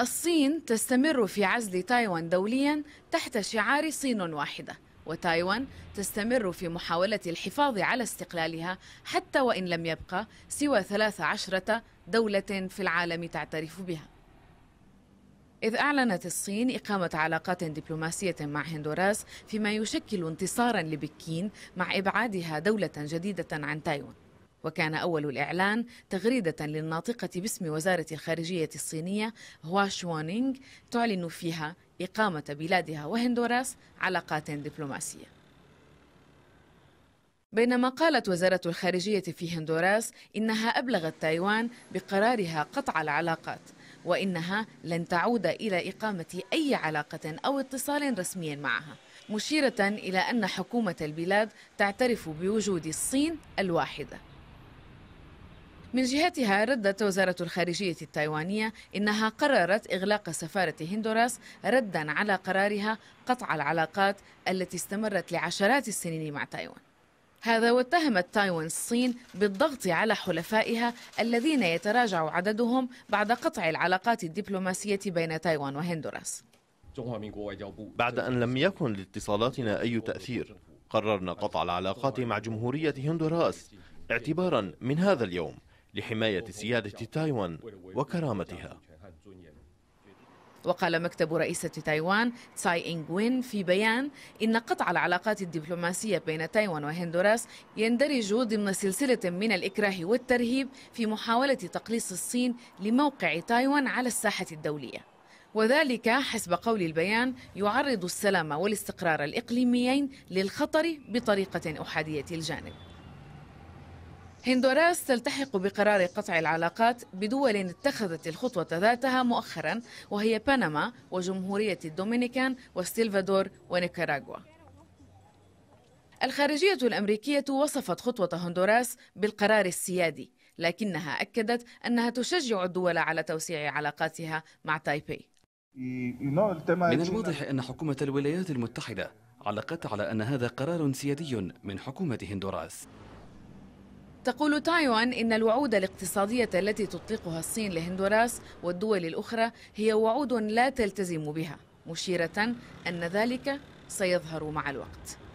الصين تستمر في عزل تايوان دوليا تحت شعار صين واحدة وتايوان تستمر في محاولة الحفاظ على استقلالها حتى وإن لم يبقى سوى 13 دولة في العالم تعترف بها إذ أعلنت الصين إقامة علاقات دبلوماسية مع هندوراس فيما يشكل انتصارا لبكين مع إبعادها دولة جديدة عن تايوان وكان أول الإعلان تغريدة للناطقة باسم وزارة الخارجية الصينية هوا شوانينغ تعلن فيها إقامة بلادها وهندوراس علاقات دبلوماسية بينما قالت وزارة الخارجية في هندوراس إنها أبلغت تايوان بقرارها قطع العلاقات وإنها لن تعود إلى إقامة أي علاقة أو اتصال رسمي معها مشيرة إلى أن حكومة البلاد تعترف بوجود الصين الواحدة من جهتها ردت وزارة الخارجية التايوانية إنها قررت إغلاق سفارة هندوراس ردا على قرارها قطع العلاقات التي استمرت لعشرات السنين مع تايوان هذا واتهمت تايوان الصين بالضغط على حلفائها الذين يتراجع عددهم بعد قطع العلاقات الدبلوماسية بين تايوان وهندوراس بعد أن لم يكن لاتصالاتنا أي تأثير قررنا قطع العلاقات مع جمهورية هندوراس اعتبارا من هذا اليوم لحماية سيادة تايوان وكرامتها وقال مكتب رئيسة تايوان تساي إنغ وين في بيان إن قطع العلاقات الدبلوماسية بين تايوان وهندوراس يندرج ضمن سلسلة من الإكراه والترهيب في محاولة تقليص الصين لموقع تايوان على الساحة الدولية وذلك حسب قول البيان يعرض السلام والاستقرار الإقليميين للخطر بطريقة أحادية الجانب هندوراس تلتحق بقرار قطع العلاقات بدول اتخذت الخطوة ذاتها مؤخرا وهي بنما وجمهورية الدومينيكان والسلفادور ونيكاراغوا الخارجية الأمريكية وصفت خطوة هندوراس بالقرار السيادي لكنها أكدت أنها تشجع الدول على توسيع علاقاتها مع تايبي من الواضح أن حكومة الولايات المتحدة علقت على أن هذا قرار سيادي من حكومة هندوراس تقول تايوان إن الوعود الاقتصادية التي تطلقها الصين لهندوراس والدول الأخرى هي وعود لا تلتزم بها مشيرة أن ذلك سيظهر مع الوقت